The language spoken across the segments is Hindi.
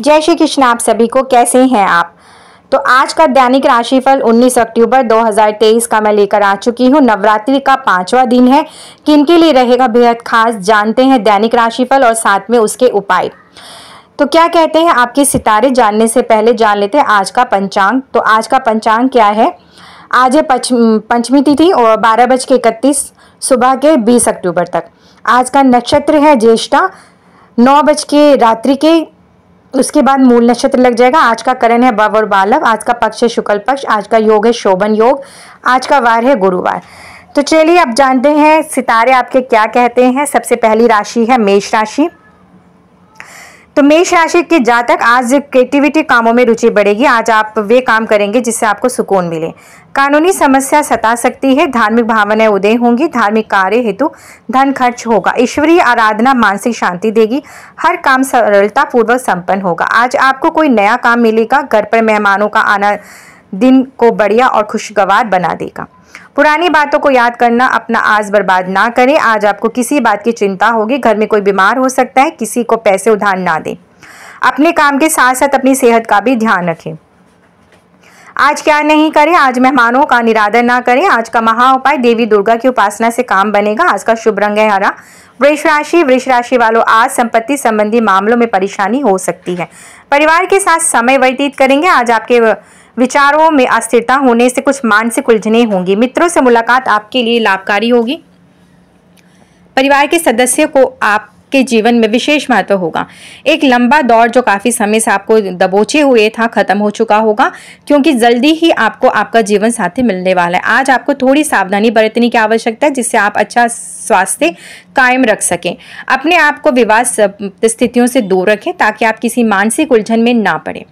जय श्री कृष्ण आप सभी को कैसे हैं आप तो आज का दैनिक राशिफल 19 अक्टूबर 2023 का मैं लेकर आ चुकी हूँ नवरात्रि का पांचवा दिन है किनके लिए रहेगा बेहद खास जानते हैं दैनिक राशिफल और साथ में उसके उपाय तो क्या कहते हैं आपके सितारे जानने से पहले जान लेते हैं आज का पंचांग तो आज का पंचांग क्या है आज है पंचमी तिथि और बारह बज के इकतीस सुबह के बीस अक्टूबर तक आज का नक्षत्र है ज्येष्ठा नौ बज के रात्रि के उसके बाद मूल नक्षत्र लग जाएगा आज का करण है बव और बालव आज का पक्ष है शुक्ल पक्ष आज का योग है शोभन योग आज का वार है गुरुवार तो चलिए अब जानते हैं सितारे आपके क्या कहते हैं सबसे पहली राशि है मेष राशि तो मेष राशि के जातक आज क्रिएटिविटी कामों में रुचि बढ़ेगी आज आप वे काम करेंगे जिससे आपको सुकून मिले कानूनी समस्या सता सकती है धार्मिक भावनाएं उदय होंगी धार्मिक कार्य हेतु धन खर्च होगा ईश्वरीय आराधना मानसिक शांति देगी हर काम सरलता पूर्वक संपन्न होगा आज आपको कोई नया काम मिलेगा घर पर मेहमानों का आना दिन को बढ़िया और खुशगवार बना देगा पुरानी बातों को याद करना अपना आज बर्बाद ना करें आज आपको किसी बात की चिंता होगी घर में कोई बीमार हो सकता है किसी को पैसे उधार ना दें अपने काम के साथ साथ अपनी सेहत का भी ध्यान रखें आज क्या नहीं करें आज मेहमानों का निरादर ना करें आज का महा उपाय देवी दुर्गा की उपासना से काम बनेगा आज का शुभ रंग है हरा वृष राशि वृष राशि वालों आज संपत्ति संबंधी मामलों में परेशानी हो सकती है परिवार के साथ समय व्यतीत करेंगे आज आपके विचारों में अस्थिरता होने से कुछ मानसिक उलझने होंगी मित्रों से मुलाकात आपके लिए लाभकारी होगी परिवार के सदस्यों को आप के जीवन में विशेष महत्व होगा एक लंबा दौर जो काफ़ी समय से आपको दबोचे हुए था खत्म हो चुका होगा क्योंकि जल्दी ही आपको आपका जीवन साथी मिलने वाला है आज आपको थोड़ी सावधानी बरतने की आवश्यकता है जिससे आप अच्छा स्वास्थ्य कायम रख सकें अपने आप को विवाह स्थितियों से दूर रखें ताकि आप किसी मानसिक उलझन में ना पड़ें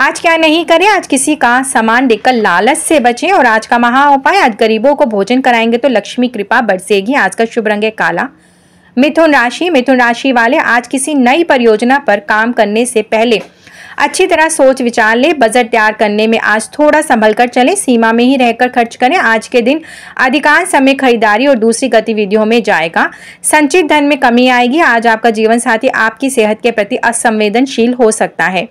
आज क्या नहीं करें आज किसी का सामान देखकर लालच से बचें और आज का महा उपाय आज गरीबों को भोजन कराएंगे तो लक्ष्मी कृपा बरसेगी आज का शुभ रंग है काला मिथुन राशि मिथुन राशि वाले आज किसी नई परियोजना पर काम करने से पहले अच्छी तरह सोच विचार लें बजट तैयार करने में आज थोड़ा संभल कर चलें सीमा में ही रहकर खर्च करें आज के दिन अधिकांश समय खरीदारी और दूसरी गतिविधियों में जाएगा संचित धन में कमी आएगी आज आपका जीवन साथी आपकी सेहत के प्रति असंवेदनशील हो सकता है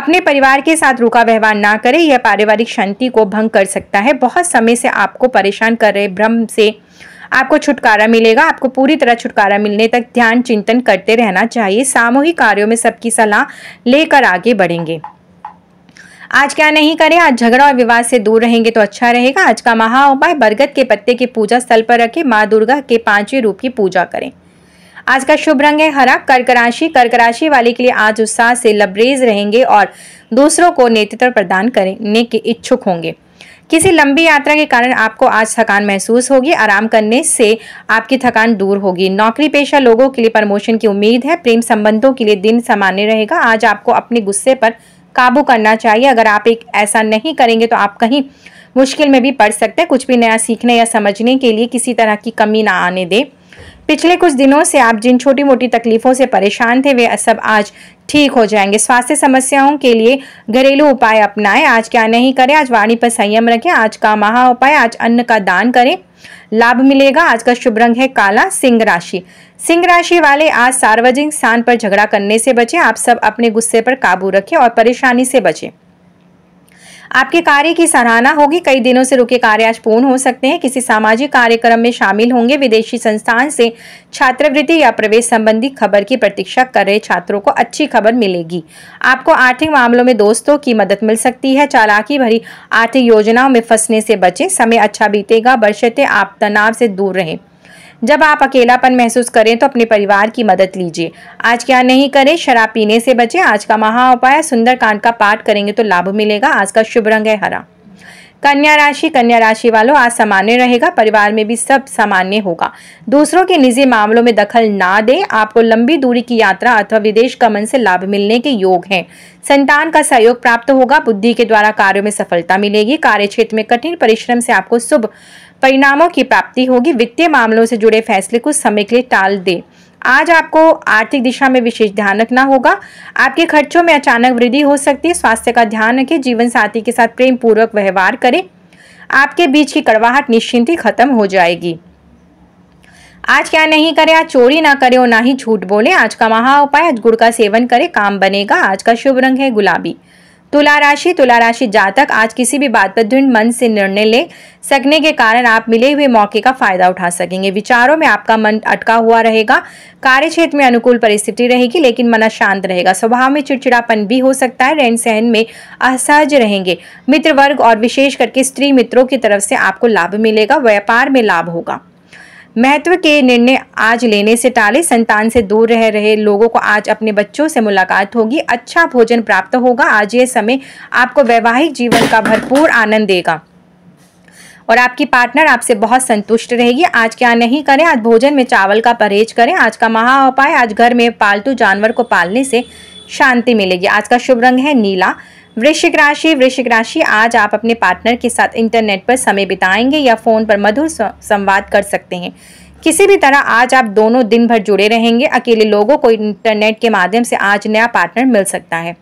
अपने परिवार के साथ रुका व्यवहार ना करें यह पारिवारिक शांति को भंग कर सकता है बहुत समय से आपको परेशान कर रहे भ्रम से आपको छुटकारा मिलेगा आपको पूरी तरह छुटकारा मिलने तक ध्यान चिंतन करते रहना चाहिए सामूहिक कार्यों में सबकी सलाह लेकर आगे बढ़ेंगे आज क्या नहीं करें आज झगड़ा और विवाद से दूर रहेंगे तो अच्छा रहेगा आज का महा उपाय बरगद के पत्ते की पूजा स्थल पर रखें माँ दुर्गा के पांचवें रूप की पूजा करें आज का शुभ रंग है हरा कर्क राशि कर्क राशि वाले के लिए आज उत्साह से लबरेज रहेंगे और दूसरों को नेतृत्व प्रदान करने के इच्छुक होंगे किसी लंबी यात्रा के कारण आपको आज थकान महसूस होगी आराम करने से आपकी थकान दूर होगी नौकरी पेशा लोगों के लिए प्रमोशन की उम्मीद है प्रेम संबंधों के लिए दिन सामान्य रहेगा आज आपको अपने गुस्से पर काबू करना चाहिए अगर आप एक ऐसा नहीं करेंगे तो आप कहीं मुश्किल में भी पड़ सकते हैं कुछ भी नया सीखने या समझने के लिए किसी तरह की कमी ना आने दें पिछले कुछ दिनों से आप जिन छोटी मोटी तकलीफों से परेशान थे वे सब आज ठीक हो जाएंगे स्वास्थ्य समस्याओं के लिए घरेलू उपाय अपनाएं आज क्या नहीं करें आज वाणी पर संयम रखें आज का महा उपाय आज अन्न का दान करें लाभ मिलेगा आज का शुभ रंग है काला सिंह राशि सिंह राशि वाले आज सार्वजनिक स्थान पर झगड़ा करने से बचें आप सब अपने गुस्से पर काबू रखें और परेशानी से बचें आपके कार्य की सराहना होगी कई दिनों से रुके कार्य आज पूर्ण हो सकते हैं किसी सामाजिक कार्यक्रम में शामिल होंगे विदेशी संस्थान से छात्रवृत्ति या प्रवेश संबंधी खबर की प्रतीक्षा कर रहे छात्रों को अच्छी खबर मिलेगी आपको आर्थिक मामलों में दोस्तों की मदद मिल सकती है चालाकी भरी आर्थिक योजनाओं में फंसने से बचें समय अच्छा बीतेगा बरसते आप तनाव से दूर रहें जब आप अकेलापन महसूस करें तो अपने परिवार की मदद लीजिए आज क्या नहीं करें शराब पीने से बचें आज का महा उपाय सुंदरकांड का पाठ करेंगे तो लाभ मिलेगा आज का शुभ रंग है हरा कन्या राशि कन्या राशि वालों आज सामान्य रहेगा परिवार में भी सब सामान्य होगा दूसरों के निजी मामलों में दखल ना दें आपको लंबी दूरी की यात्रा अथवा विदेश गमन से लाभ मिलने के योग हैं संतान का सहयोग प्राप्त होगा बुद्धि के द्वारा कार्यों में सफलता मिलेगी कार्य क्षेत्र में कठिन परिश्रम से आपको शुभ परिणामों की प्राप्ति होगी वित्तीय मामलों से जुड़े फैसले कुछ समय के लिए टाल दें आज आपको आर्थिक दिशा में विशेष ध्यान रखना होगा आपके खर्चों में अचानक वृद्धि हो सकती है स्वास्थ्य का ध्यान रखें जीवन साथी के साथ प्रेम पूर्वक व्यवहार करें आपके बीच की कड़वाहट निश्चिंत ही खत्म हो जाएगी आज क्या नहीं करें आज चोरी ना करें और ना ही झूठ बोले आज का महा उपाय आज गुड़ का सेवन करें काम बनेगा आज का शुभ रंग है गुलाबी तुला राशि तुला राशि जातक आज किसी भी बात पर दृढ़ मन से निर्णय ले सकने के कारण आप मिले हुए मौके का फायदा उठा सकेंगे विचारों में आपका मन अटका हुआ रहेगा कार्य क्षेत्र में अनुकूल परिस्थिति रहेगी लेकिन मन शांत रहेगा स्वभाव में चिड़चिड़ापन भी हो सकता है रहन सहन में असहज रहेंगे मित्र वर्ग और विशेष करके स्त्री मित्रों की तरफ से आपको लाभ मिलेगा व्यापार में लाभ होगा महत्व के निर्णय आज लेने से टाले संतान से दूर रह रहे लोगों को आज अपने बच्चों से मुलाकात होगी अच्छा भोजन प्राप्त होगा आज ये समय आपको वैवाहिक जीवन का भरपूर आनंद देगा और आपकी पार्टनर आपसे बहुत संतुष्ट रहेगी आज क्या नहीं करें आज भोजन में चावल का परहेज करें आज का महा उपाय आज घर में पालतू जानवर को पालने से शांति मिलेगी आज का शुभ रंग है नीला वृश्चिक राशि वृश्चिक राशि आज आप अपने पार्टनर के साथ इंटरनेट पर समय बिताएंगे या फोन पर मधुर संवाद कर सकते हैं किसी भी तरह आज आप दोनों दिन भर जुड़े रहेंगे अकेले लोगों को इंटरनेट के माध्यम से आज नया पार्टनर मिल सकता है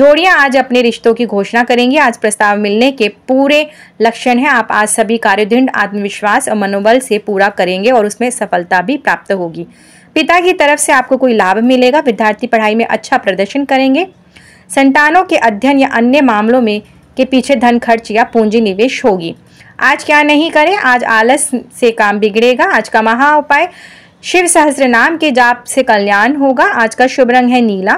जोड़ियां आज अपने रिश्तों की घोषणा करेंगी आज प्रस्ताव मिलने के पूरे लक्षण हैं आप आज सभी कार्य दृढ़ आत्मविश्वास और मनोबल से पूरा करेंगे और उसमें सफलता भी प्राप्त होगी पिता की तरफ से आपको कोई लाभ मिलेगा विद्यार्थी पढ़ाई में अच्छा प्रदर्शन करेंगे संतानों के अध्ययन या अन्य मामलों में के पीछे धन खर्च या पूंजी निवेश होगी आज क्या नहीं करें आज आलस से काम बिगड़ेगा आज का महा उपाय शिव सहस्र नाम के जाप से कल्याण होगा आज का शुभ रंग है नीला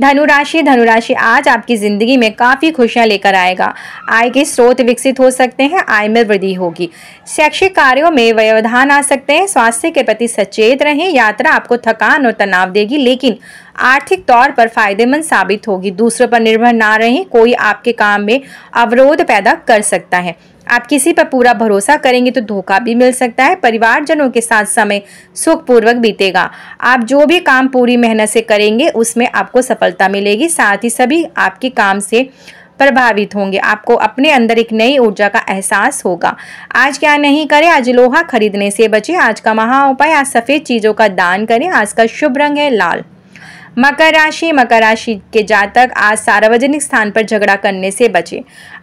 धनुराशि धनुराशि आज आपकी ज़िंदगी में काफ़ी खुशियां लेकर आएगा आय के स्रोत विकसित हो सकते हैं आय में वृद्धि होगी शैक्षिक कार्यों में व्यवधान आ सकते हैं स्वास्थ्य के प्रति सचेत रहें यात्रा आपको थकान और तनाव देगी लेकिन आर्थिक तौर पर फायदेमंद साबित होगी दूसरों पर निर्भर ना रहें कोई आपके काम में अवरोध पैदा कर सकता है आप किसी पर पूरा भरोसा करेंगे तो धोखा भी मिल सकता है परिवारजनों के साथ समय सुखपूर्वक बीतेगा आप जो भी काम पूरी मेहनत से करेंगे उसमें आपको सफलता मिलेगी साथ ही सभी आपके काम से प्रभावित होंगे आपको अपने अंदर एक नई ऊर्जा का एहसास होगा आज क्या नहीं करें आज लोहा खरीदने से बचें आज का महा उपाय आज सफ़ेद चीज़ों का दान करें आज का शुभ रंग है लाल मकर राशि मकर राशि के जातक आज सार्वजनिक स्थान पर झगड़ा करने से बचें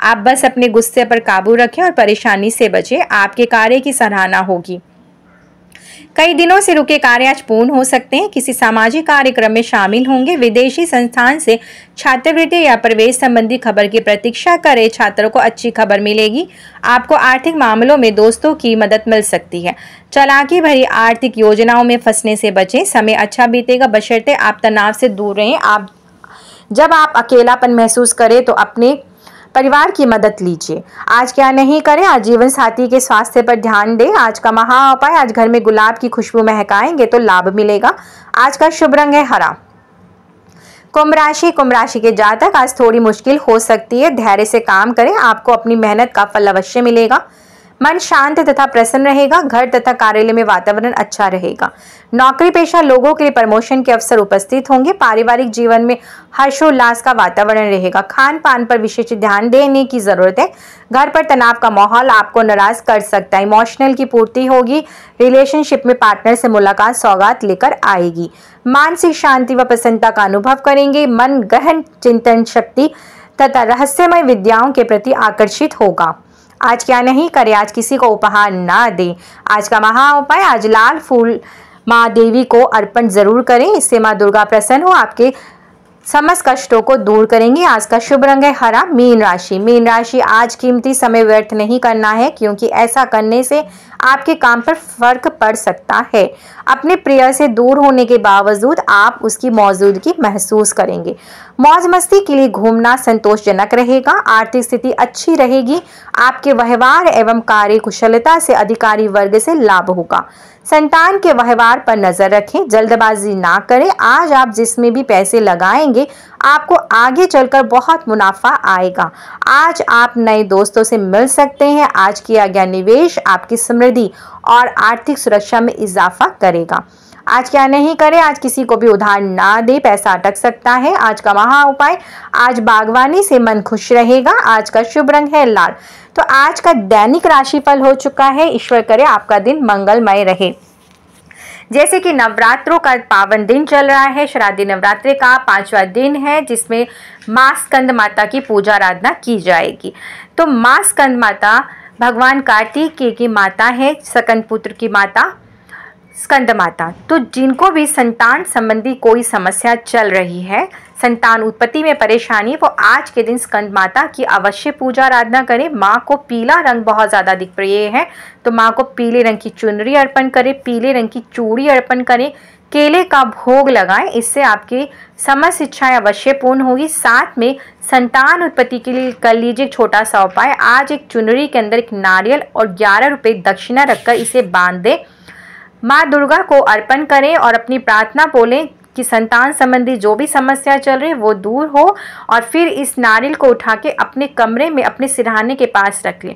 आप बस अपने गुस्से पर काबू रखें और परेशानी से बचें आपके कार्य की सराहना होगी कई दिनों से रुके कार्य आज पूर्ण हो सकते हैं किसी सामाजिक कार्यक्रम में शामिल होंगे विदेशी संस्थान से छात्रवृत्ति या प्रवेश संबंधी खबर की प्रतीक्षा करें छात्रों को अच्छी खबर मिलेगी आपको आर्थिक मामलों में दोस्तों की मदद मिल सकती है चलाकी भरी आर्थिक योजनाओं में फंसने से बचें समय अच्छा बीतेगा बशर्ते आप तनाव से दूर रहें आप जब आप अकेलापन महसूस करें तो अपने परिवार की मदद लीजिए आज क्या नहीं करें आज जीवन साथी के स्वास्थ्य पर ध्यान दें आज का महा उपाय आज घर में गुलाब की खुशबू महकाएंगे तो लाभ मिलेगा आज का शुभ रंग है हरा कुंभ राशि कुंभ राशि के जातक आज थोड़ी मुश्किल हो सकती है धैर्य से काम करें आपको अपनी मेहनत का फल अवश्य मिलेगा मन शांत तथा प्रसन्न रहेगा घर तथा कार्यालय में वातावरण अच्छा रहेगा नौकरी पेशा लोगों के लिए प्रमोशन के अवसर उपस्थित होंगे पारिवारिक जीवन में हर्षोल्लास का वातावरण रहेगा खान पान पर विशेष ध्यान देने की जरूरत है घर पर तनाव का माहौल आपको नाराज कर सकता है इमोशनल की पूर्ति होगी रिलेशनशिप में पार्टनर से मुलाकात सौगात लेकर आएगी मानसिक शांति व प्रसन्नता का अनुभव करेंगे मन गहन चिंतन शक्ति तथा रहस्यमय विद्याओं के प्रति आकर्षित होगा आज क्या नहीं करे आज किसी को उपहार ना दें आज का महा उपाय आज लाल फूल माँ देवी को अर्पण जरूर करें इससे माँ दुर्गा प्रसन्न हो आपके समस्त कष्टों को दूर करेंगे आज का शुभ रंग है हरा मीन राशि मीन राशि आज कीमती समय व्यर्थ नहीं करना है क्योंकि ऐसा करने से आपके काम पर फर्क पड़ सकता है अपने प्रिय से दूर होने के बावजूद आप उसकी मौजूदगी महसूस करेंगे मौज मस्ती के लिए घूमना संतोषजनक रहेगा आर्थिक स्थिति अच्छी रहेगी आपके व्यवहार एवं कार्य कुशलता से अधिकारी वर्ग से लाभ होगा संतान के व्यवहार पर नजर रखें जल्दबाजी ना करें आज आप जिसमें भी पैसे लगाएंगे आपको आगे चलकर बहुत मुनाफा आएगा आज आप नए दोस्तों से मिल सकते हैं आज किया गया निवेश आपकी समृद्धि और आर्थिक सुरक्षा में इजाफा करेगा आज क्या नहीं करें आज किसी को भी उधार ना दे पैसा अटक सकता है आज का महा उपाय आज बागवानी से मन खुश रहेगा आज का शुभ रंग है लाल तो आज का दैनिक राशिफल हो चुका है ईश्वर करे आपका दिन मंगलमय रहे जैसे कि नवरात्रों का पावन दिन चल रहा है शरादी नवरात्रि का पांचवा दिन है जिसमें माँ स्कंद माता की पूजा आराधना की जाएगी तो माँ स्कंद माता भगवान कार्तिकेय की माता है सकंद पुत्र की माता स्कंदमाता तो जिनको भी संतान संबंधी कोई समस्या चल रही है संतान उत्पत्ति में परेशानी वो आज के दिन स्कंद माता की अवश्य पूजा आराधना करें माँ को पीला रंग बहुत ज़्यादा दिख प्रिय है तो माँ को पीले रंग की चुनरी अर्पण करें पीले रंग की चूड़ी अर्पण करें केले का भोग लगाएं इससे आपकी समस्त इच्छाएँ अवश्य पूर्ण होगी साथ में संतान उत्पत्ति के लिए कर लीजिए छोटा सा उपाय आज एक चुनरी के अंदर एक नारियल और ग्यारह रुपये दक्षिणा रखकर इसे बांध दें माँ दुर्गा को अर्पण करें और अपनी प्रार्थना बोलें कि संतान संबंधी जो भी समस्या चल रही है वो दूर हो और फिर इस नारियल को उठा के अपने कमरे में अपने सिरहाने के पास रख लें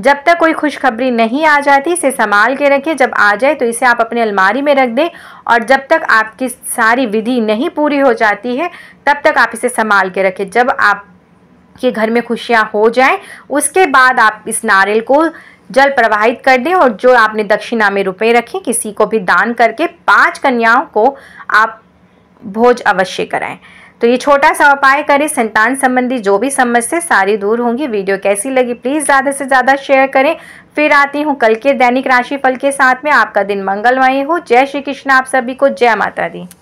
जब तक कोई खुशखबरी नहीं आ जाती इसे संभाल के रखें जब आ जाए तो इसे आप अपने अलमारी में रख दें और जब तक आपकी सारी विधि नहीं पूरी हो जाती है तब तक आप इसे संभाल के रखें जब आप के घर में खुशियाँ हो जाएं उसके बाद आप इस नारियल को जल प्रवाहित कर दें और जो आपने दक्षिणा में रुपए रखे किसी को भी दान करके पांच कन्याओं को आप भोज अवश्य कराएं तो ये छोटा सा उपाय करें संतान संबंधी जो भी समस्या सारी दूर होंगी वीडियो कैसी लगी प्लीज़ ज़्यादा से ज़्यादा शेयर करें फिर आती हूँ कल के दैनिक राशि फल के साथ में आपका दिन मंगलमय हो जय श्री कृष्ण आप सभी को जय माता दी